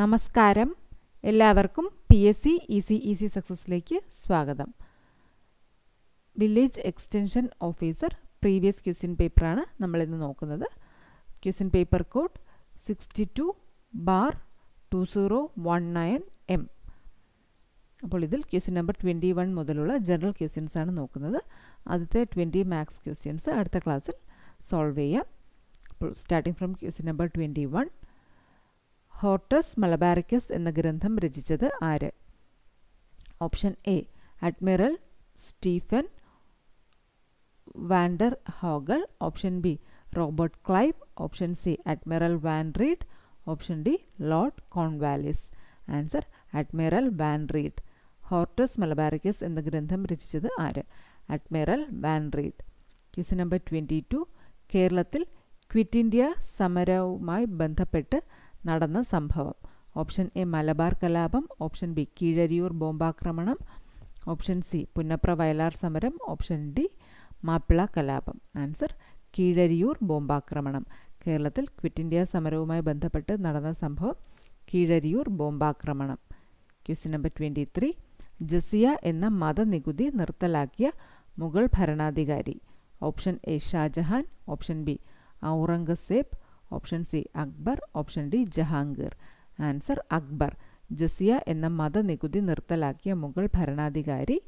നമസ്കാരം എല്ലാവർക്കും P S C E C E C സക്സസ്സിലേക്ക് സ്വാഗതം village extension officer previous question പേപ്പറാണ് നമ്മളിന്ന് നോക്കുന്നത് question paper code sixty two bar two zero one nine M അപ്പോൾ ഇതിൽ ക്വസ്റ്റ്യൻ നമ്പർ ട്വൻറ്റി വൺ മുതലുള്ള ജനറൽ ക്വസ്റ്റ്യൻസ് ആണ് നോക്കുന്നത് ആദ്യത്തെ ട്വൻറ്റി മാത്സ് ക്വസ്റ്റ്യൻസ് അടുത്ത ക്ലാസ്സിൽ സോൾവ് ചെയ്യാം അപ്പോൾ starting from question number twenty one Hortus Malabaricus എന്ന ഗ്രന്ഥം രചിച്ചത് ആര് option A admiral Stephen Vander Hogal option B Robert Clive option C admiral van Rheede option D lord Cornwallis answer admiral van Rheede Hortus Malabaricus എന്ന ഗ്രന്ഥം രചിച്ചത് ആര് admiral van Rheede ques number twenty two കേരളത്തിൽ quit India സമരവുമായി ബന്ധപ്പെട്ട് നടന്ന സംഭവം option A Malabar കലാപം ഓപ്ഷൻ ബി കീഴരിയൂർ ബോംബാക്രമണം ഓപ്ഷൻ സി പുന്നപ്ര വയലാർ സമരം ഓപ്ഷൻ ഡി മാപ്പിള കലാപം ആൻസർ കീഴരിയൂർ ബോംബാക്രമണം കേരളത്തിൽ ക്വിറ്റ് ഇന്ത്യ സമരവുമായി ബന്ധപ്പെട്ട് നടന്ന സംഭവം കീഴരിയൂർ ബോംബാക്രമണം ക്വസ്റ്റ്യൻ നമ്പർ ട്വൻറ്റി ത്രീ ജസിയ എന്ന മതനികുതി നിർത്തലാക്കിയ മുഗൾ ഭരണാധികാരി option A Shahjahan option B Aurangzeb option C Akbar option D Jahangir answer Akbar ജസിയ എന്ന നികുതി നിർത്തലാക്കിയ മുഗൾ ഭരണാധികാരി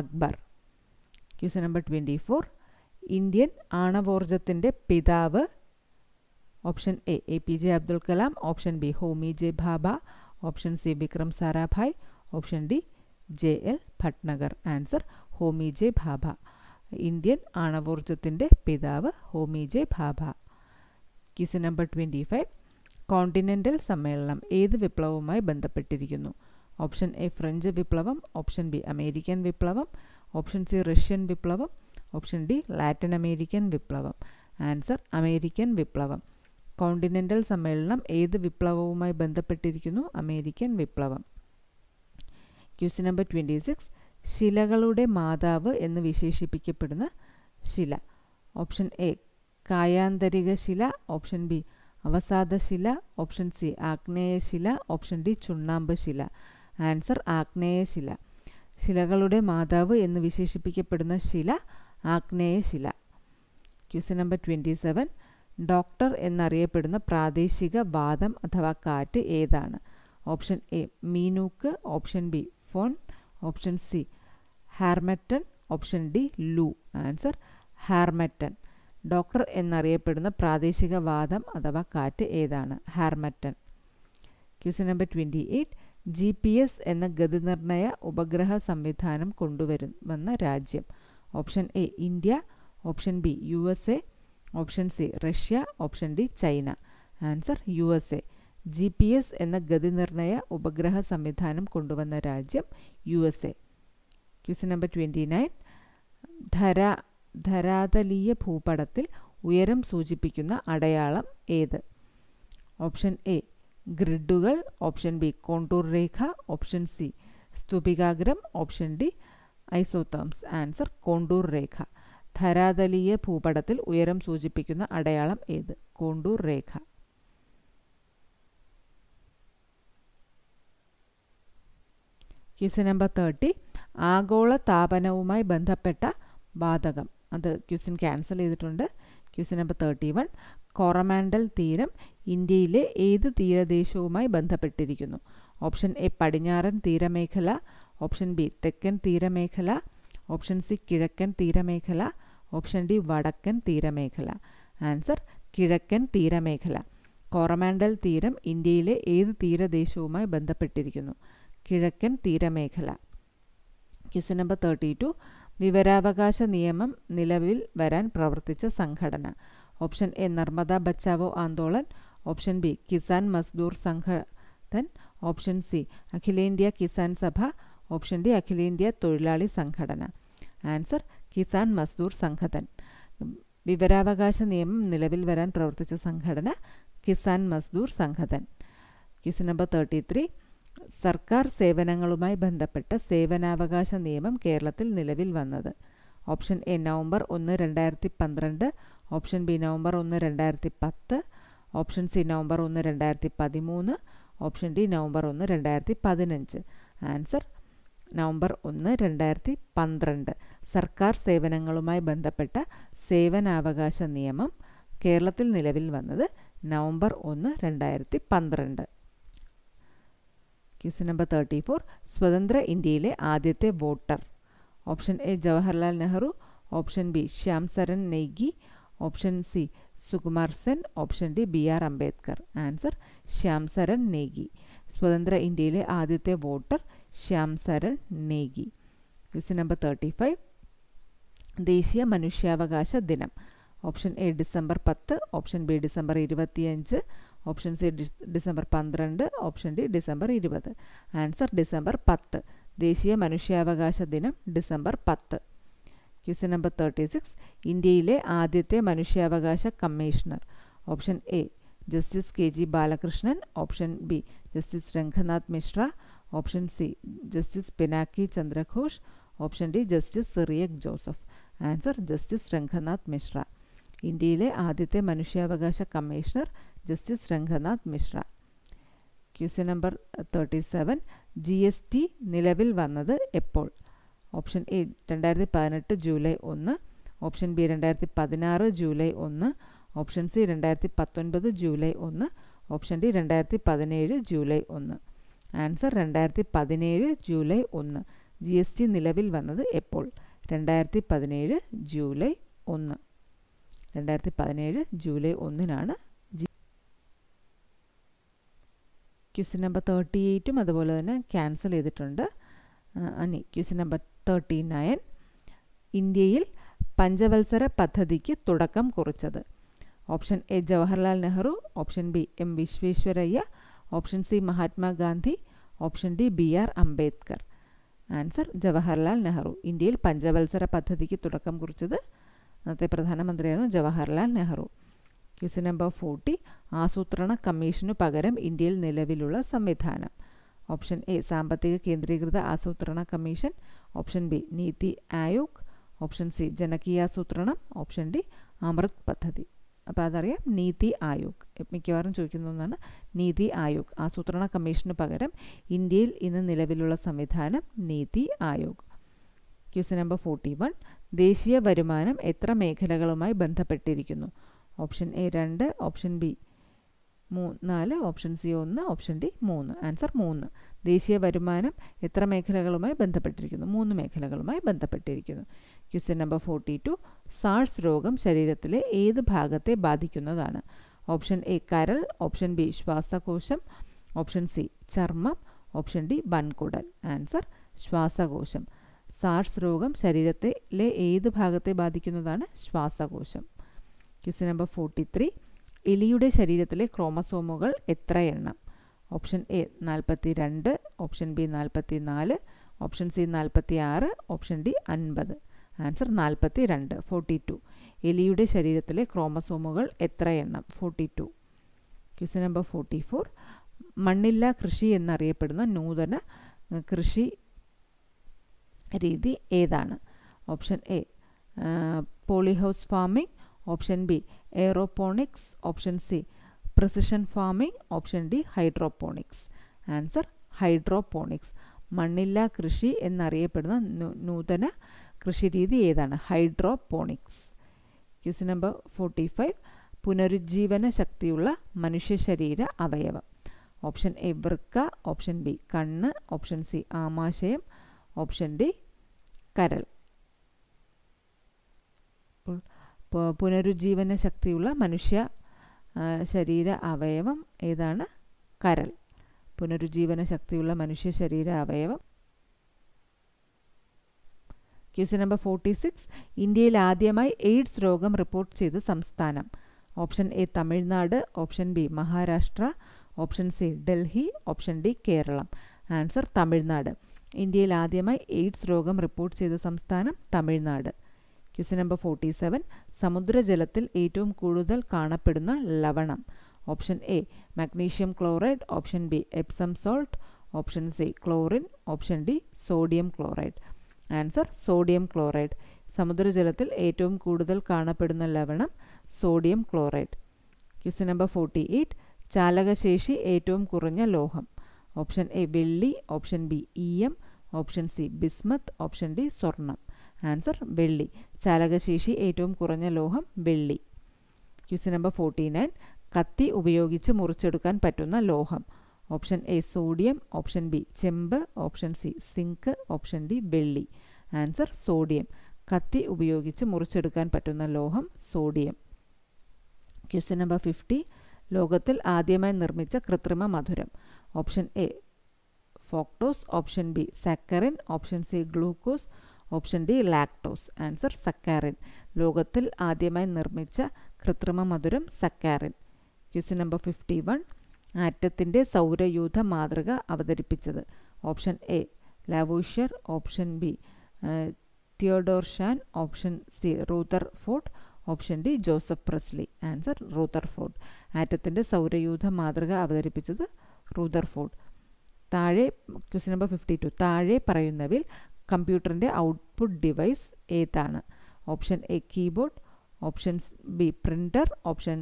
Akbar ques number twenty four Indian ആണവോർജത്തിൻ്റെ പിതാവ് option A A P J Abdul Kalam option B Homi J Bhabha option C Vikram Sarabhai option D J L Bhatnagar answer Homi J Bhabha Indian ആണവോർജത്തിൻ്റെ പിതാവ് Homi J Bhabha question number twenty five continental സമ്മേളനം ഏത് വിപ്ലവവുമായി ബന്ധപ്പെട്ടിരിക്കുന്നു ഓപ്ഷൻ എ ഫ്രഞ്ച് വിപ്ലവം option B American വിപ്ലവം ഓപ്ഷൻ സി റഷ്യൻ വിപ്ലവം option D Latin American വിപ്ലവം ആൻസർ അമേരിക്കൻ വിപ്ലവം കോണ്ടിനെൻ്റൽ സമ്മേളനം ഏത് വിപ്ലവവുമായി ബന്ധപ്പെട്ടിരിക്കുന്നു അമേരിക്കൻ വിപ്ലവം ക്യൂസ് നമ്പർ ട്വൻറ്റി സിക്സ് ശിലകളുടെ മാതാവ് എന്ന് വിശേഷിപ്പിക്കപ്പെടുന്ന ശില ഓപ്ഷൻ എ കായാന്തരിക ശില ഓപ്ഷൻ ബി അവസാദശില ഓപ്ഷൻ സി ആഗ്നേയശില ഓപ്ഷൻ ഡി ചുണ്ണാമ്പ് ശില ആൻസർ ആഗ്നേയശില ശിലകളുടെ മാതാവ് എന്ന് വിശേഷിപ്പിക്കപ്പെടുന്ന ശില ആഗ്നേയശില question number twenty seven doctor എന്നറിയപ്പെടുന്ന പ്രാദേശിക വാദം അഥവാ കാറ്റ് ഏതാണ് ഓപ്ഷൻ എ മീനൂക്ക് option B Foehn option C Harmattan option D Loo answer Harmattan doctor എന്നറിയപ്പെടുന്ന പ്രാദേശിക വാദം അഥവാ കാറ്റ് ഏതാണ് Harmattan ques number twenty eight G P S എന്ന ഗതിനിർണയ ഉപഗ്രഹ സംവിധാനം കൊണ്ടുവരുമെന്ന രാജ്യം option A India option B U S A option C Russia option D China answer U S A G P S എന്ന ഗതിനിർണയ ഉപഗ്രഹ സംവിധാനം കൊണ്ടുവന്ന രാജ്യം U S A question number twenty nine ധര ധരാതലീയ ഭൂപടത്തിൽ ഉയരം സൂചിപ്പിക്കുന്ന അടയാളം ഏത് ഓപ്ഷൻ എ ഗ്രിഡുകൾ ഓപ്ഷൻ ബി കോണ്ടൂർ രേഖ ഓപ്ഷൻ സി സ്തുപികാഗ്രം option D isotherms answer contour രേഖ ധരാതലീയ ഭൂപടത്തിൽ ഉയരം സൂചിപ്പിക്കുന്ന അടയാളം ഏത് കോണ്ടൂർ രേഖ ക്വസ്റ്റ്യൻ നമ്പർ തേർട്ടി ആഗോള താപനവുമായി ബന്ധപ്പെട്ട വാതകം അത് ക്യൂസിൻ ക്യാൻസൽ ചെയ്തിട്ടുണ്ട് question number thirty one Coromandel തീരം ഇന്ത്യയിലെ ഏത് തീരദേശവുമായി ബന്ധപ്പെട്ടിരിക്കുന്നു ഓപ്ഷൻ എ പടിഞ്ഞാറൻ തീരമേഖല ഓപ്ഷൻ ബി തെക്കൻ തീരമേഖല ഓപ്ഷൻ സി കിഴക്കൻ തീരമേഖല ഓപ്ഷൻ ഡി വടക്കൻ തീരമേഖല ആൻസർ കിഴക്കൻ തീരമേഖല കോറമാൻഡൽ തീരം ഇന്ത്യയിലെ ഏത് തീരദേശവുമായി ബന്ധപ്പെട്ടിരിക്കുന്നു കിഴക്കൻ തീരമേഖല ക്വസ്റ്റ്യൻ നമ്പർ തേർട്ടി ടു വിവരാവകാശ നിയമം നിലവിൽ വരാൻ പ്രവർത്തിച്ച സംഘടന option A Narmada Bachao Andolan option B Kisan Mazdoor Sangathan option C അഖിലേന്ത്യ കിസാൻ സഭ ഓപ്ഷൻ ഡി അഖിലേന്ത്യ തൊഴിലാളി സംഘടന ആൻസർ കിസാൻ മസ്ദൂർ സംഘടൻ വിവരാവകാശ നിയമം നിലവിൽ വരാൻ പ്രവർത്തിച്ച സംഘടന Kisan Mazdoor Sangathan question number thirty three സർക്കാർ സേവനങ്ങളുമായി ബന്ധപ്പെട്ട സേവനാവകാശ നിയമം കേരളത്തിൽ നിലവിൽ വന്നത് ഓപ്ഷൻ എ നവംബർ ഒന്ന് രണ്ടായിരത്തി പന്ത്രണ്ട് ഓപ്ഷൻ ബി നവംബർ ഒന്ന് രണ്ടായിരത്തി പത്ത് ഓപ്ഷൻ സി നവംബർ ഒന്ന് രണ്ടായിരത്തി പതിമൂന്ന് ഓപ്ഷൻ ഡി നവംബർ ഒന്ന് രണ്ടായിരത്തി പതിനഞ്ച് ആൻസർ നവംബർ ഒന്ന് രണ്ടായിരത്തി പന്ത്രണ്ട് സർക്കാർ സേവനങ്ങളുമായി ബന്ധപ്പെട്ട സേവനാവകാശ നിയമം കേരളത്തിൽ നിലവിൽ വന്നത് നവംബർ ഒന്ന് രണ്ടായിരത്തി പന്ത്രണ്ട് ക്വസ്റ്റ്യൻ നമ്പർ തേർട്ടി ഫോർ സ്വതന്ത്ര ഇന്ത്യയിലെ ആദ്യത്തെ voter option A Jawaharlal Nehru option B Shyam Saran Negi option C Sukumar Sen option D B R Ambedkar answer Shyam Saran Negi സ്വതന്ത്ര ഇന്ത്യയിലെ ആദ്യത്തെ voter Shyam Saran Negi question number thirty five ദേശീയ മനുഷ്യാവകാശ ദിനം ഓപ്ഷൻ എ ഡിസംബർ പത്ത് ഓപ്ഷൻ ബി ഡിസംബർ ഇരുപത്തിയഞ്ച് option C December 12 option D December 20 answer December 10 ദേശീയ മനുഷ്യാവകാശ ദിനം दिसंबर 10 क्वेश्चन नंबर 36 ഇന്ത്യയിലെ ആദ്യത്തെ മനുഷ്യാവകാശ commissioner option A justice K G Balakrishnan option B justice Raghunath Mishra option C justice Pinaki Chandraghose option D justice റിയക് ജോസഫ് ആൻസർ ജസ്റ്റിസ് രഘുനാഥ് മിശ്ര ഇന്ത്യയിലെ ആദ്യത്തെ മനുഷ്യാവകാശ commissioner justice Ranganath Mishra question number thirty seven G S T നിലവിൽ വന്നത് എപ്പോൾ ഓപ്ഷൻ എ രണ്ടായിരത്തി പതിനെട്ട് ജൂലൈ ഒന്ന് ഓപ്ഷൻ ബി രണ്ടായിരത്തി പതിനാറ് ജൂലൈ ഒന്ന് ഓപ്ഷൻ സി രണ്ടായിരത്തി പത്തൊൻപത് ജൂലൈ ഒന്ന് ഓപ്ഷൻ ഡി രണ്ടായിരത്തി പതിനേഴ് ജൂലൈ ഒന്ന് ആൻസർ രണ്ടായിരത്തി പതിനേഴ് ജൂലൈ ഒന്ന് ജി എസ് ടി നിലവിൽ വന്നത് എപ്പോൾ രണ്ടായിരത്തി പതിനേഴ് ജൂലൈ ഒന്ന് രണ്ടായിരത്തി പതിനേഴ് ജൂലൈ ഒന്നിനാണ് ക്വസ്റ്റ്യൻ നമ്പർ തേർട്ടി എയ്റ്റും അതുപോലെ തന്നെ ക്യാൻസൽ ചെയ്തിട്ടുണ്ട് അനി ക്വസ്റ്റ്യൻ നമ്പർ തേർട്ടി നയൻ ഇന്ത്യയിൽ പഞ്ചവത്സര പദ്ധതിക്ക് തുടക്കം കുറിച്ചത് option A Jawaharlal Nehru option B M Visvesvaraya option C Mahatma Gandhi option D B R Ambedkar answer Jawaharlal Nehru ഇന്ത്യയിൽ പഞ്ചവത്സര പദ്ധതിക്ക് തുടക്കം കുറിച്ചത് അന്നത്തെ പ്രധാനമന്ത്രിയായിരുന്നു Jawaharlal Nehru question number forty ആസൂത്രണ കമ്മീഷനു പകരം ഇന്ത്യയിൽ നിലവിലുള്ള സംവിധാനം ഓപ്ഷൻ എ സാമ്പത്തിക കേന്ദ്രീകൃത ആസൂത്രണ commission option B Niti Aayog option C ജനകീയാസൂത്രണം ഓപ്ഷൻ ഡി അമൃത് പദ്ധതി അപ്പോൾ അതറിയാം നീതി ആയോഗ് മിക്കവാറും ചോദിക്കുന്ന ഒന്നാണ് നീതി ആയോഗ് ആസൂത്രണ കമ്മീഷന് പകരം ഇന്ത്യയിൽ ഇന്ന് നിലവിലുള്ള സംവിധാനം Niti Aayog question number forty one ദേശീയ വരുമാനം എത്ര മേഖലകളുമായി ബന്ധപ്പെട്ടിരിക്കുന്നു ഓപ്ഷൻ എ രണ്ട് ഓപ്ഷൻ ബി മൂ നാല് ഓപ്ഷൻ സി ഒന്ന് ഓപ്ഷൻ ഡി മൂന്ന് ആൻസർ മൂന്ന് ദേശീയ വരുമാനം എത്ര മേഖലകളുമായി ബന്ധപ്പെട്ടിരിക്കുന്നു മൂന്ന് മേഖലകളുമായി ബന്ധപ്പെട്ടിരിക്കുന്നു question number forty two SARS രോഗം ശരീരത്തിലെ ഏത് ഭാഗത്തെ ബാധിക്കുന്നതാണ് ഓപ്ഷൻ എ കരൾ ഓപ്ഷൻ ബി ശ്വാസകോശം ഓപ്ഷൻ സി ചർമ്മം ഓപ്ഷൻ ഡി വൻകുടൽ ആൻസർ ശ്വാസകോശം സാർസ് രോഗം ശരീരത്തിലെ ഏത് ഭാഗത്തെ ബാധിക്കുന്നതാണ് ശ്വാസകോശം ക്വസ്റ്റ്യൻ നമ്പർ ഫോർട്ടി ത്രീ എലിയുടെ ശരീരത്തിലെ ക്രോമസോമുകൾ എത്ര എണ്ണം ഓപ്ഷൻ എ നാൽപ്പത്തി രണ്ട് ഓപ്ഷൻ ബി നാൽപ്പത്തി നാല് ഓപ്ഷൻ സി നാൽപ്പത്തി ആറ് ഓപ്ഷൻ ഡി അൻപത് ആൻസർ നാൽപ്പത്തി രണ്ട് ഫോർട്ടി ടു എലിയുടെ ശരീരത്തിലെ ക്രോമസോമുകൾ എത്ര എണ്ണം forty two question number forty four മണ്ണില്ല കൃഷി എന്നറിയപ്പെടുന്ന നൂതന കൃഷി രീതി ഏതാണ് option A polyhouse farming option B aeroponics option C precision farming option D hydroponics answer hydroponics മണ്ണില്ല കൃഷി എന്നറിയപ്പെടുന്ന നൂതന കൃഷി രീതി ഏതാണ് hydroponics ques number forty five പുനരുജ്ജീവന ശക്തിയുള്ള മനുഷ്യ ശരീര അവയവം ഓപ്ഷൻ എ വൃക്ക ഓപ്ഷൻ ബി കണ്ണ് ഓപ്ഷൻ സി ആമാശയം ഓപ്ഷൻ ഡി കരൾ പുനരുജ്ജീവന ശക്തിയുള്ള മനുഷ്യ ശരീര അവയവം ഏതാണ് കരൾ പുനരുജ്ജീവന ശക്തിയുള്ള മനുഷ്യ ശരീര അവയവം ക്യൂസ് നമ്പർ ഫോർട്ടി സിക്സ് ഇന്ത്യയിൽ ആദ്യമായി എയ്ഡ്സ് രോഗം റിപ്പോർട്ട് ചെയ്ത സംസ്ഥാനം option A Tamil Nadu option B Maharashtra option C Delhi option D Keralam answer Tamil Nadu ഇന്ത്യയിൽ ആദ്യമായി എയ്ഡ്സ് രോഗം റിപ്പോർട്ട് ചെയ്ത സംസ്ഥാനം Tamil Nadu question number forty seven സമുദ്രജലത്തിൽ ഏറ്റവും കൂടുതൽ കാണപ്പെടുന്ന ലവണം option A magnesium chloride option B Epsom salt option C chlorine option D sodium chloride answer sodium chloride സമുദ്രജലത്തിൽ ഏറ്റവും കൂടുതൽ കാണപ്പെടുന്ന ലവണം sodium chloride question number forty eight ചാലകശേഷി ഏറ്റവും കുറഞ്ഞ ലോഹം ഓപ്ഷൻ എ വെള്ളി option B M option C bismuth option D സ്വർണം ആൻസർ വെള്ളി ചാലകശേഷി ഏറ്റവും കുറഞ്ഞ ലോഹം വെള്ളി ക്വസ്റ്റ്യൻ നമ്പർ ഫോർട്ടി നയൻ കത്തി ഉപയോഗിച്ച് മുറിച്ചെടുക്കാൻ പറ്റുന്ന ലോഹം option A sodium option B ചെമ്പ് option C zinc option D വെള്ളി ആൻസർ സോഡിയം കത്തി ഉപയോഗിച്ച് മുറിച്ചെടുക്കാൻ പറ്റുന്ന ലോഹം സോഡിയം ക്വസ്റ്റ്യൻ നമ്പർ ഫിഫ്റ്റി ലോകത്തിൽ ആദ്യമായി നിർമ്മിച്ച കൃത്രിമ മധുരം option A fructose option B saccharin option C glucose option D lactose answer saccharin ലോകത്തിൽ ആദ്യമായി നിർമ്മിച്ച കൃത്രിമ മധുരം saccharin ques number fifty one ആറ്റത്തിൻ്റെ സൗരയൂഥ മാതൃക അവതരിപ്പിച്ചത് option A Lavoisier option B Theodor Schwann option C Rutherford option D Joseph Priestley answer Rutherford ആറ്റത്തിൻ്റെ സൗരയൂഥ മാതൃക അവതരിപ്പിച്ചത് റൂതർ ഫോർട്ട് താഴെ ക്വസ്റ്റ്യൻ നമ്പർ ഫിഫ്റ്റി ടു താഴെ പറയുന്നവിൽ കമ്പ്യൂട്ടറിൻ്റെ ഔട്ട്പുട്ട് ഡിവൈസ് ഏതാണ് option A keyboard option B printer option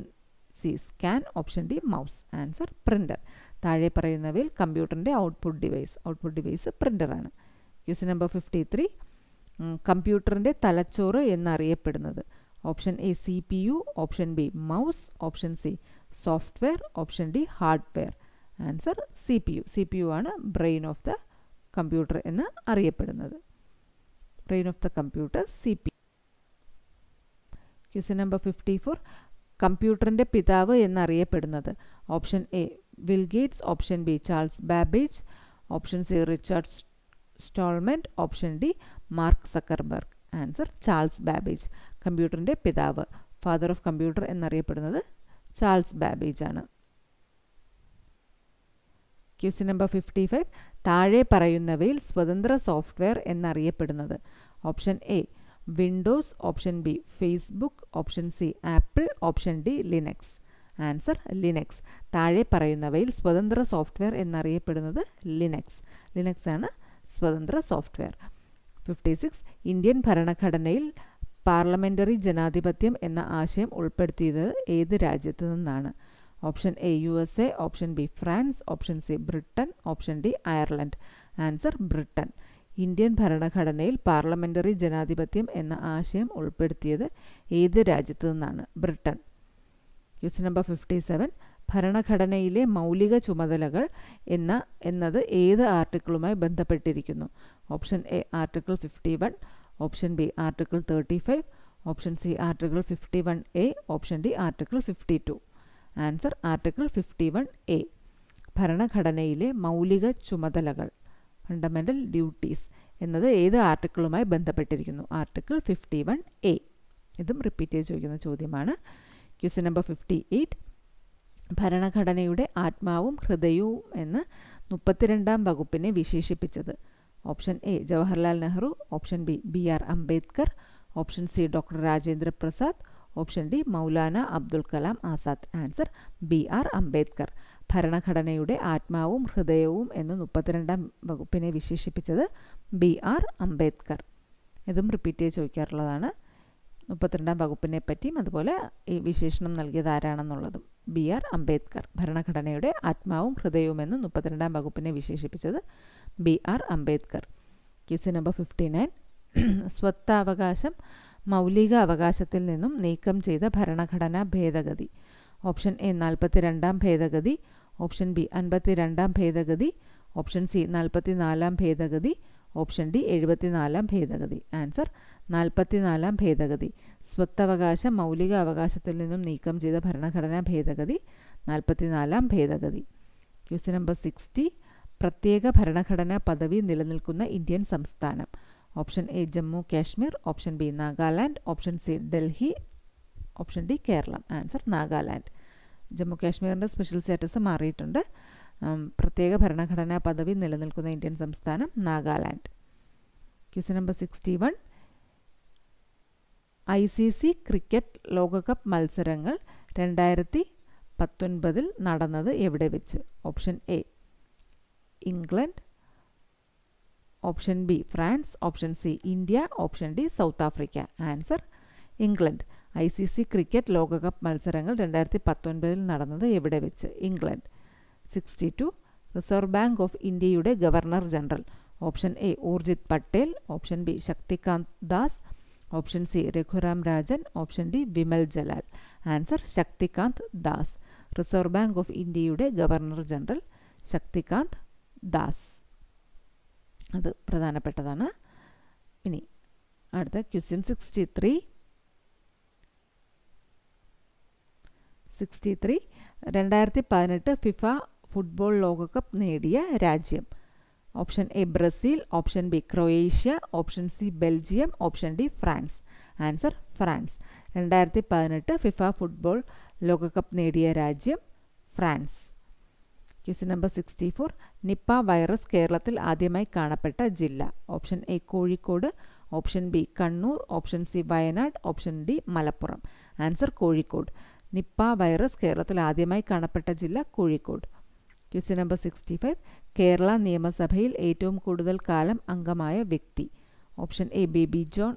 C scan option D mouse answer printer താഴെ പറയുന്നവയിൽ കമ്പ്യൂട്ടറിൻ്റെ ഔട്ട്പുട്ട് ഡിവൈസ് ഔട്ട്പുട്ട് ഡിവൈസ് പ്രിൻ്ററാണ് ക്യൂസ് നമ്പർ ഫിഫ്റ്റി ത്രീ കമ്പ്യൂട്ടറിൻ്റെ തലച്ചോറ് എന്നറിയപ്പെടുന്നത് option A C P U option B mouse option C software option D hardware answer C P U C P U ആണ് brain of the computer എന്ന് അറിയപ്പെടുന്നത് brain of the computer C P question number fifty four കമ്പ്യൂട്ടറിൻ്റെ പിതാവ് എന്നറിയപ്പെടുന്നത് option A will Gates option B Charles Babbage option C Richard Stallman option D Mark Zuckerberg answer Charles Babbage കമ്പ്യൂട്ടറിൻ്റെ പിതാവ് father of computer എന്നറിയപ്പെടുന്നത് Charles Babbage ആണ് question number fifty five താഴെ പറയുന്നവയിൽ സ്വതന്ത്ര സോഫ്റ്റ്വെയർ എന്നറിയപ്പെടുന്നത് option A Windows option B Facebook option C Apple option D Linux answer Linux താഴെ പറയുന്നവയിൽ സ്വതന്ത്ര സോഫ്റ്റ്വെയർ എന്നറിയപ്പെടുന്നത് ലിനക്സ് ലിനക്സ് ആണ് സ്വതന്ത്ര സോഫ്റ്റ്വെയർ ഫിഫ്റ്റി സിക്സ് ഇന്ത്യൻ ഭരണഘടനയിൽ പാർലമെൻ്ററി ജനാധിപത്യം എന്ന ആശയം ഉൾപ്പെടുത്തിയത് ഏത് രാജ്യത്തു നിന്നാണ് option A U S A option B France option C Britain option D Ireland answer Britain Indian ഭരണഘടനയിൽ പാർലമെൻ്ററി ജനാധിപത്യം എന്ന ആശയം ഉൾപ്പെടുത്തിയത് ഏത് രാജ്യത്തു നിന്നാണ് Britain question number fifty seven ഭരണഘടനയിലെ മൗലിക ചുമതലകൾ എന്ന എന്നത് ഏത് ആർട്ടിക്കിളുമായി ബന്ധപ്പെട്ടിരിക്കുന്നു option A article fifty one option B article thirty five option C article fifty one A option D article fifty two answer article fifty one A ഭരണഘടനയിലെ മൗലിക ചുമതലകൾ ഫണ്ടമെൻ്റൽ ഡ്യൂട്ടീസ് എന്നത് ഏത് ആർട്ടിക്കിളുമായി ബന്ധപ്പെട്ടിരിക്കുന്നു ആർട്ടിക്കിൾ ഫിഫ്റ്റി വൺ എ ഇതും repeat ചെയ്ത് ചോദിക്കുന്ന ചോദ്യമാണ് ക്വസ്റ്റ്യൻ നമ്പർ ഫിഫ്റ്റി എയ്റ്റ് ഭരണഘടനയുടെ ആത്മാവും ഹൃദയവും എന്ന് മുപ്പത്തിരണ്ടാം വകുപ്പിനെ വിശേഷിപ്പിച്ചത് option A Jawaharlal Nehru option B B R Ambedkar option C doctor Rajendra Prasad option D Maulana Abdul Kalam Azad answer B R Ambedkar ഭരണഘടനയുടെ ആത്മാവും ഹൃദയവും എന്ന് മുപ്പത്തിരണ്ടാം വകുപ്പിനെ വിശേഷിപ്പിച്ചത് ബി ആർ അംബേദ്കർ ഇതും റിപ്പീറ്റ് ചെയ്ത് ചോദിക്കാറുള്ളതാണ് മുപ്പത്തിരണ്ടാം വകുപ്പിനെ പറ്റിയും അതുപോലെ ഈ വിശേഷണം നൽകിയത് ആരാണെന്നുള്ളതും ബി ആർ അംബേദ്കർ ഭരണഘടനയുടെ ആത്മാവും ഹൃദയവും എന്ന് മുപ്പത്തിരണ്ടാം വകുപ്പിനെ വിശേഷിപ്പിച്ചത് ബി ആർ അംബേദ്കർ ക്യൂസി നമ്പർ ഫിഫ്റ്റി നയൻ സ്വത്താവകാശം മൗലിക അവകാശത്തിൽ നിന്നും നീക്കം ചെയ്ത ഭരണഘടനാ ഭേദഗതി ഓപ്ഷൻ എ നാൽപ്പത്തിരണ്ടാം ഭേദഗതി ഓപ്ഷൻ ബി അൻപത്തിരണ്ടാം ഭേദഗതി ഓപ്ഷൻ സി നാൽപ്പത്തിനാലാം ഭേദഗതി ഓപ്ഷൻ ഡി എഴുപത്തിനാലാം ഭേദഗതി ആൻസർ നാൽപ്പത്തിനാലാം ഭേദഗതി സ്വത്തവകാശ മൗലിക അവകാശത്തിൽ നിന്നും നീക്കം ചെയ്ത ഭരണഘടനാ ഭേദഗതി നാൽപ്പത്തിനാലാം ഭേദഗതി ക്വസ്റ്റ്യൻ നമ്പർ സിക്സ്റ്റി പ്രത്യേക ഭരണഘടനാ പദവി നിലനിൽക്കുന്ന ഇന്ത്യൻ സംസ്ഥാനം option A Jammu Kashmir option B Nagaland option C Delhi option D Keralam answer Nagaland Jammu കാശ്മീരിൻ്റെ സ്പെഷ്യൽ സ്റ്റാറ്റസ് മാറിയിട്ടുണ്ട് പ്രത്യേക ഭരണഘടനാ പദവി നിലനിൽക്കുന്ന ഇന്ത്യൻ സംസ്ഥാനം Nagaland question number sixty one I C C cricket ലോകകപ്പ് മത്സരങ്ങൾ രണ്ടായിരത്തി പത്തൊൻപതിൽ നടന്നത് എവിടെ വെച്ച് option A England option B France option C India option D South Africa answer England I C C cricket ലോകകപ്പ് മത്സരങ്ങൾ രണ്ടായിരത്തി പത്തൊൻപതിൽ നടന്നത് എവിടെ വെച്ച് England sixty two reserve bank of ഇന്ത്യയുടെ governor general option A Urjit Patel option B Shaktikanta Das option C Raghuram Rajan option D Vimal Jalal answer Shaktikanta Das reserve bank of ഇന്ത്യയുടെ governor general Shaktikanta Das അത് പ്രധാനപ്പെട്ടതാണ് ഇനി അടുത്ത question sixty three sixty three രണ്ടായിരത്തി പതിനെട്ട് ഫിഫ ഫുട്ബോൾ ലോകകപ്പ് നേടിയ രാജ്യം option A Brazil option B Croatia option C Belgium option D France answer France രണ്ടായിരത്തി പതിനെട്ട് ഫിഫ ഫുട്ബോൾ ലോകകപ്പ് നേടിയ രാജ്യം France question number sixty four Nipah virus കേരളത്തിൽ ആദ്യമായി കാണപ്പെട്ട ജില്ല option A Kozhikode option B Kannur option C Wayanad option D Malappuram answer Kozhikode Nipah virus കേരളത്തിൽ ആദ്യമായി കാണപ്പെട്ട ജില്ല Kozhikode question number sixty five Kerala നിയമസഭയിൽ ഏറ്റവും കൂടുതൽ കാലം അംഗമായ വ്യക്തി option A Baby John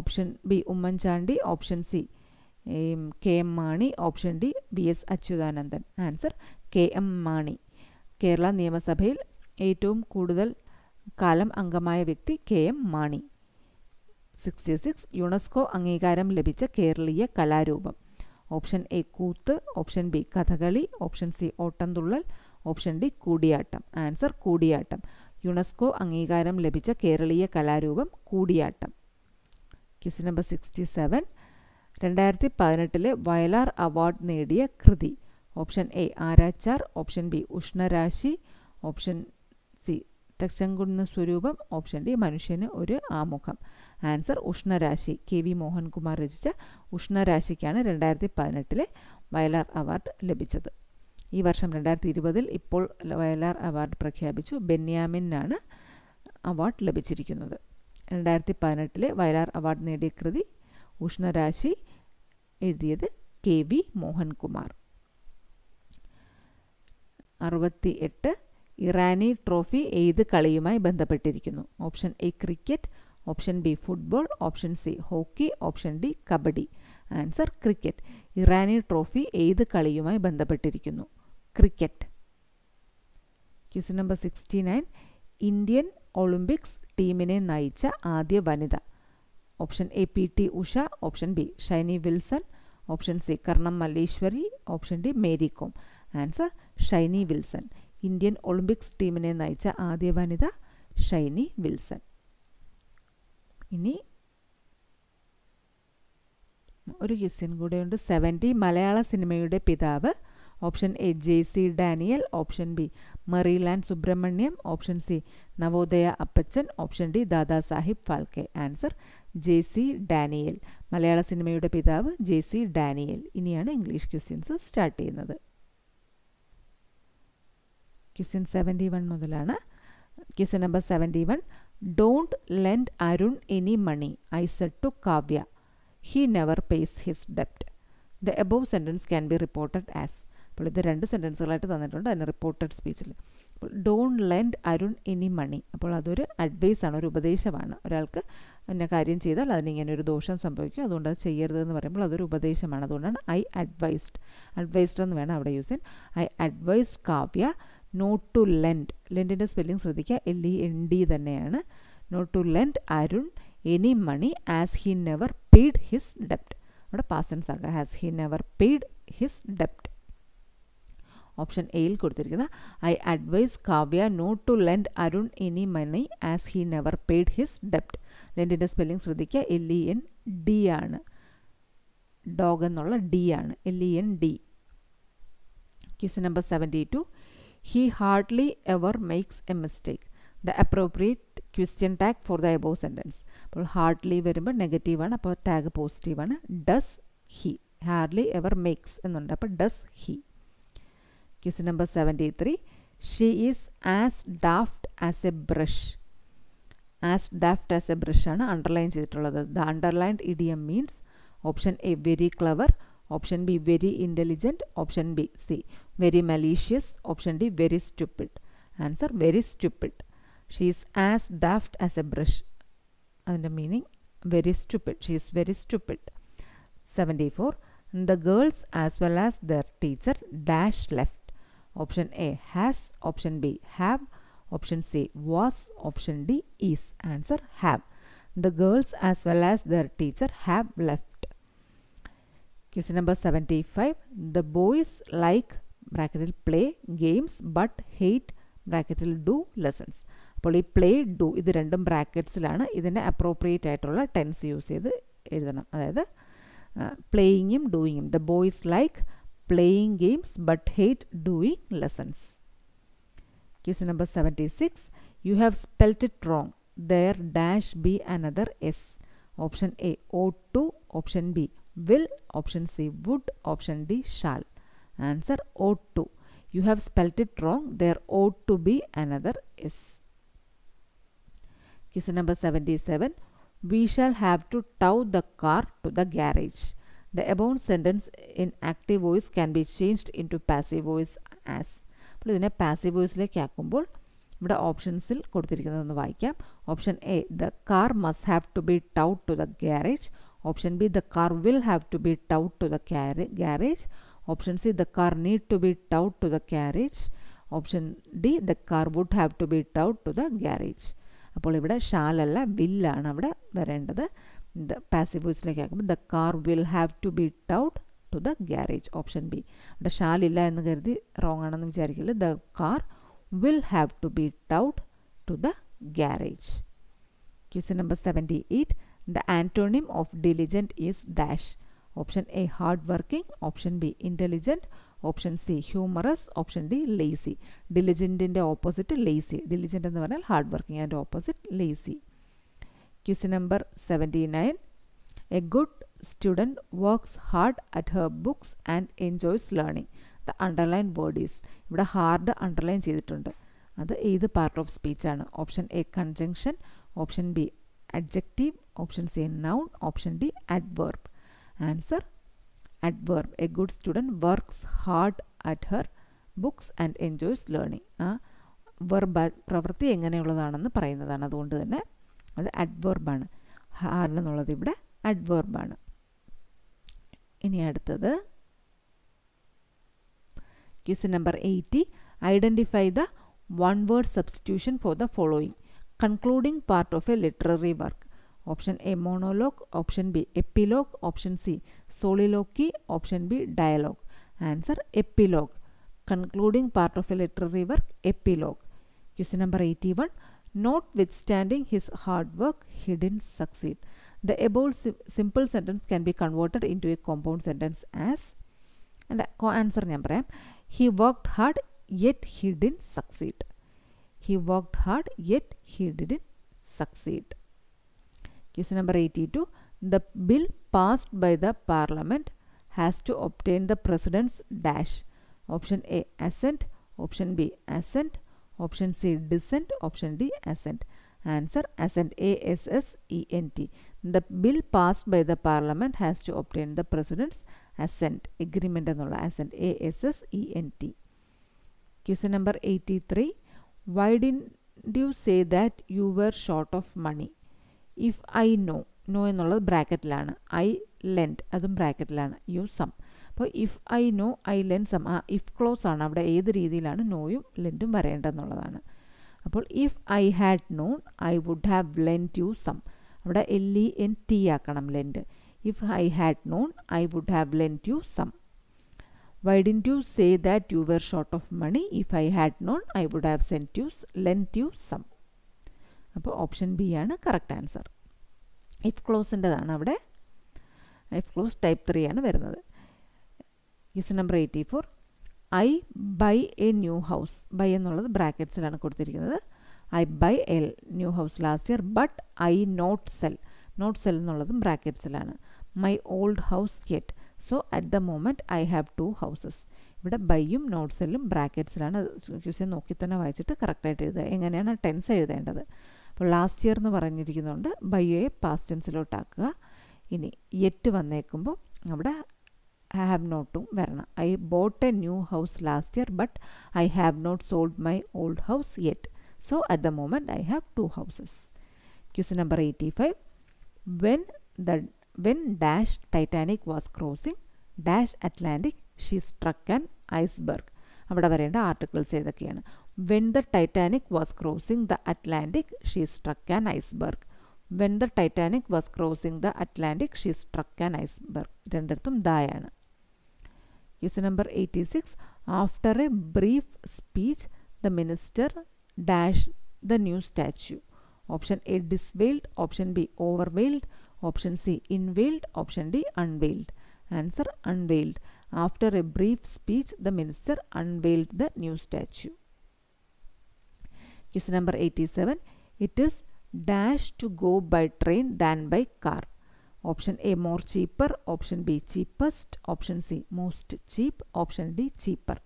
option B Oommen Chandy option C K M Mani option D V S Achuthanandan answer K M Mani Kerala നിയമസഭയിൽ ഏറ്റവും കൂടുതൽ കാലം അംഗമായ വ്യക്തി K M Mani sixty six UNESCO അംഗീകാരം ലഭിച്ച കേരളീയ കലാരൂപം option A Koothu option B Kathakali option C Ottamthullal option D Koodiyattam answer Koodiyattam UNESCO അംഗീകാരം ലഭിച്ച കേരളീയ കലാരൂപം Koodiyattam question number sixty seven രണ്ടായിരത്തി പതിനെട്ടിലെ വയലാർ അവാർഡ് നേടിയ കൃതി option A Aarachar option B Ushnarashi option C Thakshankunnu Swaroopam option D മനുഷ്യന് ഒരു ആമുഖം answer Ushnarashi K V Mohankumar രചിച്ച ഉഷ്ണരാശിക്കാണ് രണ്ടായിരത്തി പതിനെട്ടിലെ വയലാർ അവാർഡ് ലഭിച്ചത് ഈ വർഷം രണ്ടായിരത്തി ഇരുപതിൽ ഇപ്പോൾ വയലാർ അവാർഡ് പ്രഖ്യാപിച്ചു ബെന്യാമിനാണ് അവാർഡ് ലഭിച്ചിരിക്കുന്നത് രണ്ടായിരത്തി പതിനെട്ടിലെ വയലാർ അവാർഡ് നേടിയ കൃതി ഉഷ്ണരാശി എഴുതിയത് കെ വി മോഹൻകുമാർ അറുപത്തി എട്ട് ഇറാനി ട്രോഫി ഏത് കളിയുമായി ബന്ധപ്പെട്ടിരിക്കുന്നു option A cricket option B football option C hockey option D kabaddi answer cricket Irani trophy ഏത് കളിയുമായി ബന്ധപ്പെട്ടിരിക്കുന്നു cricket question number sixty nine Indian Olympics ടീമിനെ നയിച്ച ആദ്യ വനിത option A P T Usha option B Shiny Wilson option C Karnam Malleswari option D Mary Kom answer Shiny Wilson Indian Olympics ടീമിനെ നയിച്ച ആദ്യ വനിത ഷൈനി വിൽസൺ ഇനി ഒരു ക്വസ്റ്റ്യൻ കൂടെയുണ്ട് സെവൻറ്റി മലയാള സിനിമയുടെ പിതാവ് option A J C Daniel option B Merryland Subramaniam option C Navodaya Appachan option D Dadasaheb Phalke answer J C Daniel Malayala സിനിമയുടെ പിതാവ് ജെ സി ഡാനിയൽ ഇനിയാണ് ഇംഗ്ലീഷ് ക്വസ്റ്റ്യൻസ് സ്റ്റാർട്ട് ചെയ്യുന്നത് ക്വസ്റ്റ്യൻ സെവൻറ്റി വൺ മുതലാണ് question number seventy one don't lend Arun any money I said to Kavya he never pays his ഡെപ്റ്റ് the above sentence can be reported as അപ്പോൾ ഇത് രണ്ട് സെൻറ്റൻസുകളായിട്ട് തന്നിട്ടുണ്ട് അതിന് റിപ്പോർട്ടഡ് സ്പീച്ചിൽ അപ്പോൾ don't lend Arun any money അപ്പോൾ അതൊരു അഡ്വൈസാണ് ഒരു ഉപദേശമാണ് ഒരാൾക്ക് എന്നെ കാര്യം ചെയ്താൽ അതിനിങ്ങനെ ഒരു ദോഷം സംഭവിക്കും അതുകൊണ്ട് അത് ചെയ്യരുതെന്ന് പറയുമ്പോൾ അതൊരു ഉപദേശമാണ് അതുകൊണ്ടാണ് ഐ അഡ്വൈസ്ഡ് അഡ്വൈസ്ഡ് എന്ന് വേണം അവിടെ യൂസ് ചെയ്യാൻ I advised Kavya not to lend ലെൻഡിൻ്റെ സ്പെല്ലിംഗ് ശ്രദ്ധിക്കുക എൽ ഇ എൻ ഡി തന്നെയാണ് not to lend Arun any money as he never paid his ഡെപ്റ്റ് അവിടെ പാസ്റ്റൻസ് ആക്കുക has he never paid his ഡെപ്റ്റ് ഓപ്ഷൻ എയിൽ കൊടുത്തിരിക്കുന്ന I advise Kavya not to lend Arun any money as he never paid his ഡെപ്റ്റ് ലെൻഡിൻ്റെ spelling ശ്രദ്ധിക്കുക എൽ ഇ എൻ ഡി ആണ് ഡോഗ് എന്നുള്ള ഡി ആണ് L E N D question number seventy two He hardly ever makes a mistake. The appropriate question tag for the above sentence അപ്പോൾ hardly വരുമ്പോൾ നെഗറ്റീവാണ് അപ്പോൾ ടാഗ് പോസിറ്റീവാണ് does he hardly ever makes എന്നുണ്ട് അപ്പോൾ does he question number seventy three she is as daft as a brush as daft as a ബ്രഷാണ് underline ചെയ്തിട്ടുള്ളത് the underlined idiom means option A very clever option B very intelligent option B C very malicious. Option D, very stupid. Answer, very stupid. She is as daft as a brush. And the meaning, very stupid. She is very stupid. 74. The girls as well as their teacher dash left. Option A, has. Option B, have. Option C, was. Option D, is. Answer, have. The girls as well as their teacher have left. Question number 75. The boys like ബ്രാക്കറ്റിൽ play games but hate ബ്രാക്കറ്റിൽ do lessons അപ്പോൾ ഈ play do ഇത് രണ്ടും ബ്രാക്കറ്റ്സിലാണ് ഇതിൻ്റെ appropriate ആയിട്ടുള്ള tense use ചെയ്ത് എഴുതണം അതായത് പ്ലേയിങ്ങും ഡൂയിങ്ങും the boys like playing games but hate doing lessons question number seventy six you have spelt it wrong there dash be another S option A ought to option B will option C would option D shall Answer ought to. You have spelt it wrong. There ought to be another S. Question number 77. We shall have to tow the car to the garage. The above sentence in active voice can be changed into passive voice as. passive voice അപ്പോൾ ഇതിനെ passive വോയിസിലേക്ക് ആക്കുമ്പോൾ ഇവിടെ Option A. The car must have to be towed to the garage. Option B. The car will have to be towed to the garage. Option C the car need to be towed to the carriage. Option D the car would have to be towed to the garage അപ്പോൾ ഇവിടെ ഷാലല്ല വില്ലാണ് അവിടെ വരേണ്ടത് passive വോയിസിലേക്ക് ആക്കുമ്പോൾ the car will have to be towed to the garage option B അവിടെ ഷാലില്ല എന്ന് കരുതി റോങ് ആണെന്ന് വിചാരിക്കില്ല the car will have to be towed to the garage question number seventy eight the antonym of diligent is dash option A hard working option B intelligent option C humorous option D lazy ഡിലിജൻറ്റിൻ്റെ opposite lazy diligent എന്ന് പറഞ്ഞാൽ hard working അതിൻ്റെ opposite lazy question number seventy nine a good student works hard at her books and enjoys learning the underline bodies ഇവിടെ hard underline ചെയ്തിട്ടുണ്ട് അത് ഏത് part of സ്പീച്ചാണ് option A conjunction option B adjective option C noun option D adverb answer adverb A good student works hard at her books and enjoys learning ആ verb പ്രവൃത്തി എങ്ങനെയുള്ളതാണെന്ന് പറയുന്നതാണ് അതുകൊണ്ട് തന്നെ അത് അഡ്വേർബാണ് ഹാർഡ് എന്നുള്ളത് ഇവിടെ അഡ്വേർബാണ് ഇനി അടുത്തത് question number eighty identify the one word substitution for the following concluding part of a literary work option A monologue, option B epilogue, option C soliloquy, option B dialogue. Answer epilogue. Concluding part of a literary work epilogue. Question number 81. Notwithstanding his hard work, he didn't succeed. The above simple sentence can be converted into a compound sentence as and answer number He worked hard yet he didn't succeed. He worked hard yet he didn't succeed. Question number 82. The bill passed by the parliament has to obtain the president's dash. Option A. Assent. Option B. Assent. Option C. Dissent. Option D. Assent. Answer Assent. A-S-S-E-N-T. The bill passed by the parliament has to obtain the president's assent. Agreement എന്നുള്ള assent. A-S-S-E-N-T. Question number 83. Why didn't you say that you were short of money? If I know know എന്നുള്ളത് ബ്രാക്കറ്റിലാണ് I lent അതും ബ്രാക്കറ്റിലാണ് you some അപ്പോൾ if I know I lend some ആ if clause ആണ് അവിടെ ഏത് രീതിയിലാണ് നോയും ലെൻറ്റും വരേണ്ടതെന്നുള്ളതാണ് അപ്പോൾ if I had known I would have lent you some അവിടെ എൽ ഇ എൻ ടി ആക്കണം lent if I had known I would have lent you some why didn't you say that you were short of money if I had known I would have sent you lent you some അപ്പോൾ option B ആണ് correct answer if ക്ലോസിൻ്റെതാണ് അവിടെ if clause type three ആണ് വരുന്നത് use number eighty four I buy a new house buy എന്നുള്ളത് ബ്രാക്കറ്റ്സിലാണ് കൊടുത്തിരിക്കുന്നത് I buy L new house last year but I not sell not sell എന്നുള്ളതും ബ്രാക്കറ്റ്സിലാണ് my old house get so at the moment I have two houses ഇവിടെ ബൈയും not സെല്ലും ബ്രാക്കറ്റ്സിലാണ് ക്യൂസിയെ നോക്കി തന്നെ വായിച്ചിട്ട് കറക്റ്റായിട്ട് എഴുതുക എങ്ങനെയാണ് ടെൻസ് എഴുതേണ്ടത് അപ്പോൾ ലാസ്റ്റ് ഇയർ എന്ന് പറഞ്ഞിരിക്കുന്നതുകൊണ്ട് ബൈയെ പാസ്റ്റ് ടെൻസിലോട്ടാക്കുക ഇനി എറ്റ് വന്നേക്കുമ്പോൾ അവിടെ ഹാവ് നോട്ടും വരണം I bought a new house last year but I have not sold my old house yet so at the moment I have two houses ques number eighty five when the when dash Titanic was crossing dash Atlantic she struck and iceberg അവിടെ വരേണ്ട articles ഏതൊക്കെയാണ് When the Titanic was crossing the Atlantic, she struck an iceberg. When the Titanic was crossing the Atlantic, she struck an iceberg. Rendertum Diana. Use number 86. After a brief speech, the minister dashed the new statue. Option A disveiled, option B overveiled, option C unveiled, option D unveiled. Answer unveiled. After a brief speech, the minister unveiled the new statue. Question number 87. It is dash to go by train than by car. Option A more cheaper, option B cheapest, option C most cheap, option D cheaper.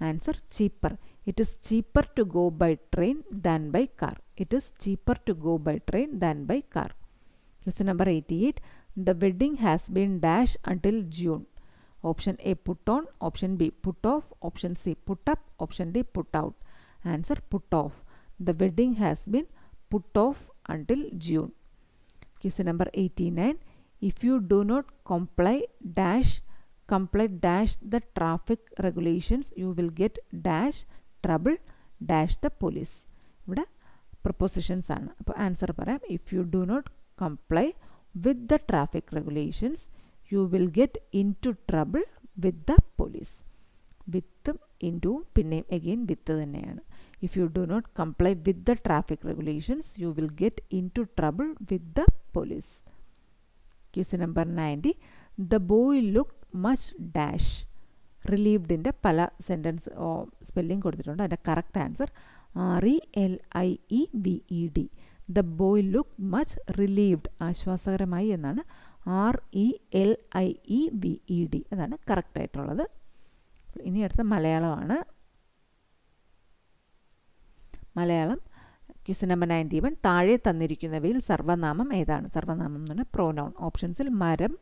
Answer cheaper. It is cheaper to go by train than by car. It is cheaper to go by train than by car. Question number 88. The wedding has been dash until June. Option A put on, option B put off, option C put up, option D put out. Answer put off. The wedding has been put off until June. Question number 89. If you do not comply dash comply dash the traffic regulations you will get dash trouble dash the police. ഇവിടെ prepositions ആണ് അപ്പോൾ answer പറയാം if you do not comply with the traffic regulations you will get in to trouble with the police വിത്തും in ടുവും പിന്നെയും if you do not comply with the traffic regulations you will get into trouble with the police question number 90 the boy looked much dash റിലീവ്ഡിൻ്റെ പല sentence spelling കൊടുത്തിട്ടുണ്ട് അതിൻ്റെ correct answer R E L I E V E D the boy look much relieved ആശ്വാസകരമായി എന്നാണ് R E L I E V E D അതാണ് കറക്റ്റായിട്ടുള്ളത് ഇനി അടുത്ത മലയാളമാണ് Malayalam question number ninety one താഴെ തന്നിരിക്കുന്നവയിൽ സർവ്വനാമം ഏതാണ് സർവ്വനാമം എന്ന് പറഞ്ഞാൽ പ്രോനൗൺ ഓപ്ഷൻസിൽ മരം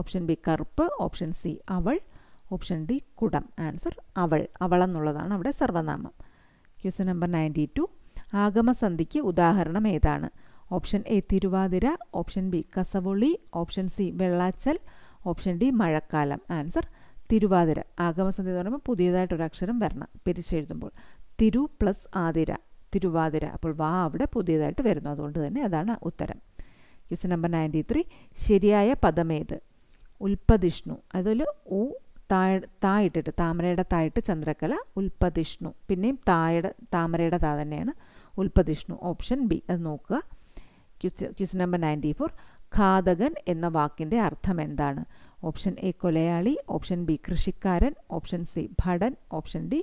ഓപ്ഷൻ ബി കറുപ്പ് ഓപ്ഷൻ സി അവൾ ഓപ്ഷൻ ഡി കുടം ആൻസർ അവൾ അവൾ എന്നുള്ളതാണ് അവിടെ സർവ്വനാമം ക്വസ്റ്റ്യൻ നമ്പർ നയൻറ്റി ടു ആഗമസന്ധിക്ക് ഉദാഹരണം ഏതാണ് option A Thiruvathira option B കസവുള്ളി ഓപ്ഷൻ സി വെള്ളാച്ചൽ ഓപ്ഷൻ ഡി മഴക്കാലം ആൻസർ തിരുവാതിര ആഗമസന്ധി എന്ന് പറയുമ്പോൾ പുതിയതായിട്ടൊരു അക്ഷരം വരണം പിരിച്ചെഴുതുമ്പോൾ തിരു പ്ലസ് ആതിര തിരുവാതിര അപ്പോൾ വാ അവിടെ പുതിയതായിട്ട് വരുന്നു അതുകൊണ്ട് തന്നെ അതാണ് ഉത്തരം ക്വസ്റ്റ്യൻ നമ്പർ നയൻറ്റി ത്രീ ശരിയായ പദമേത് ഉൽപ്പതിഷ്ണു അതിൽ ഉ തായ തായിട്ടിട്ട് താമരയുടെ തായിട്ട് ചന്ദ്രക്കല ഉൽപ്പതിഷ്ണു പിന്നെയും തായുടെ താമരയുടെ താ തന്നെയാണ് ഉൽപ്പതിഷ്ണു ഓപ്ഷൻ ബി അത് നോക്കുക ക്യൂസ് നമ്പർ നയൻറ്റി ഫോർ ഘാതകൻ എന്ന വാക്കിൻ്റെ അർത്ഥം എന്താണ് ഓപ്ഷൻ എ കൊലയാളി ഓപ്ഷൻ ബി കൃഷിക്കാരൻ ഓപ്ഷൻ സി ഭടൻ ഓപ്ഷൻ ഡി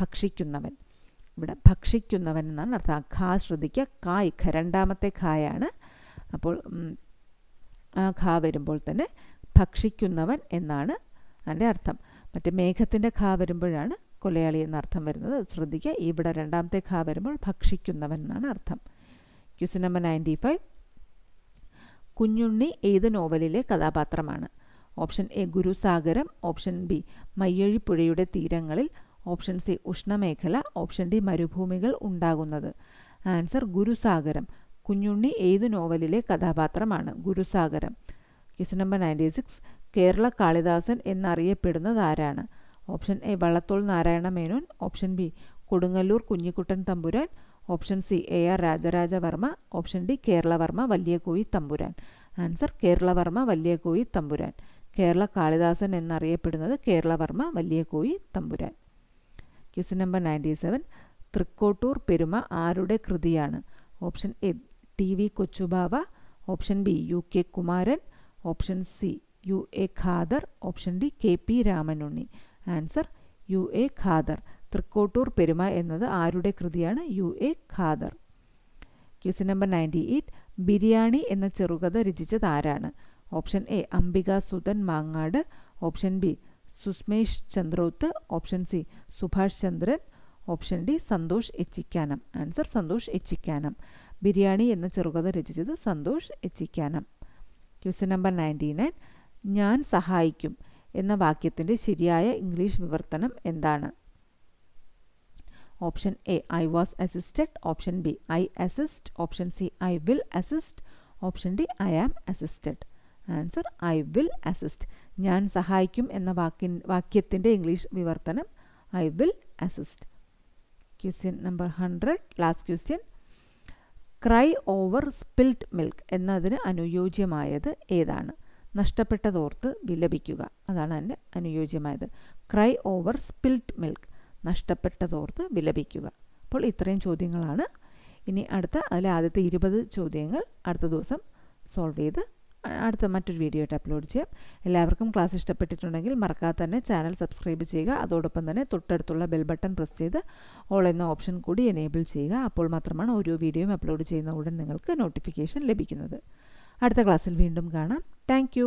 ഭക്ഷിക്കുന്നവൻ ഇവിടെ ഭക്ഷിക്കുന്നവൻ എന്നാണ് അർത്ഥം ഖാ ശ്രദ്ധിക്കുക കായ് ഖ രണ്ടാമത്തെ ഖായാണ് അപ്പോൾ ആ ഖാ വരുമ്പോൾ തന്നെ ഭക്ഷിക്കുന്നവൻ എന്നാണ് അതിൻ്റെ അർത്ഥം മറ്റേ മേഘത്തിൻ്റെ ഖാ വരുമ്പോഴാണ് കൊലയാളി എന്നർത്ഥം അർത്ഥം വരുന്നത് ശ്രദ്ധിക്കുക ഇവിടെ രണ്ടാമത്തെ ഖാ വരുമ്പോൾ ഭക്ഷിക്കുന്നവൻ എന്നാണ് അർത്ഥം question number ninety five Kunjunni ഏത് നോവലിലെ കഥാപാത്രമാണ് option A Gurusagaram option B Mayyazhippuzhayude Theerangalil option C Ushnamekhala option D Marubhoomikal Undakunnathu answer Gurusagaram Kunjunni ഏതു നോവലിലെ കഥാപാത്രമാണ് Gurusagaram question number ninety six Kerala Kalidasan എന്നറിയപ്പെടുന്നത് ആരാണ് option A Vallathol Narayana Menon option B Kodungallur Kunjikuttan Thampuran option C A R Rajarajavarma option D Keralavarma Valiyakoyi Thampuran answer Keralavarma Valiyakoyi തമ്പുരാൻ കേരള കാളിദാസൻ എന്നറിയപ്പെടുന്നത് Keralavarma Valiyakoyi Thampuran question number ninety seven Thrikkottur Peruma ആരുടെ കൃതിയാണ് option A T V Kochubava option B U K Kumaran option C U A Khader option D K P Ramanunni answer U A Khader Thrikkottur Peruma എന്നത് ആരുടെ കൃതിയാണ് U A Khader question number ninety eight Biriyani എന്ന ചെറുകഥ രചിച്ചത് ആരാണ് option A Ambika Sudhan Mangad option B Susmesh Chandroth option C Subhash Chandran option D Santhosh എച്ചിക്കാനം answer Santhosh Echikkanam Biriyani എന്ന ചെറുകഥ രചിച്ചത് Santhosh Echikkanam question number ninety nine ഞാൻ സഹായിക്കും എന്ന വാക്യത്തിൻ്റെ ശരിയായ ഇംഗ്ലീഷ് വിവർത്തനം എന്താണ് option A I was assisted option B I assist option C I will assist option D I am assisted answer I will assist ഞാൻ സഹായിക്കും എന്ന വാക്കിൻ വാക്യത്തിൻ്റെ ഇംഗ്ലീഷ് വിവർത്തനം I will assist question number hundred last question cry over spilt milk എന്നതിന് അനുയോജ്യമായത് ഏതാണ് നഷ്ടപ്പെട്ടതോർത്ത് വിലപിക്കുക അതാണ് അതിൻ്റെ അനുയോജ്യമായത് ക്രൈ ഓവർ സ്പിൽറ്റ് മിൽക്ക് നഷ്ടപ്പെട്ടതോർത്ത് വിലപിക്കുക അപ്പോൾ ഇത്രയും ചോദ്യങ്ങളാണ് ഇനി അടുത്ത അതിലെ ആദ്യത്തെ ഇരുപത് ചോദ്യങ്ങൾ അടുത്ത ദിവസം സോൾവ് ചെയ്ത് അടുത്ത മറ്റൊരു വീഡിയോ ആയിട്ട് അപ്ലോഡ് ചെയ്യാം എല്ലാവർക്കും ക്ലാസ് ഇഷ്ടപ്പെട്ടിട്ടുണ്ടെങ്കിൽ മറക്കാതെ തന്നെ ചാനൽ സബ്സ്ക്രൈബ് ചെയ്യുക അതോടൊപ്പം തന്നെ തൊട്ടടുത്തുള്ള ബെൽ ബട്ടൺ പ്രസ് ചെയ്ത് ഓൾ എന്ന ഓപ്ഷൻ കൂടി എനേബിൾ ചെയ്യുക അപ്പോൾ മാത്രമാണ് ഓരോ വീഡിയോയും അപ്ലോഡ് ചെയ്യുന്ന ഉടൻ നിങ്ങൾക്ക് നോട്ടിഫിക്കേഷൻ ലഭിക്കുന്നത് അടുത്ത ക്ലാസ്സിൽ വീണ്ടും കാണാം താങ്ക്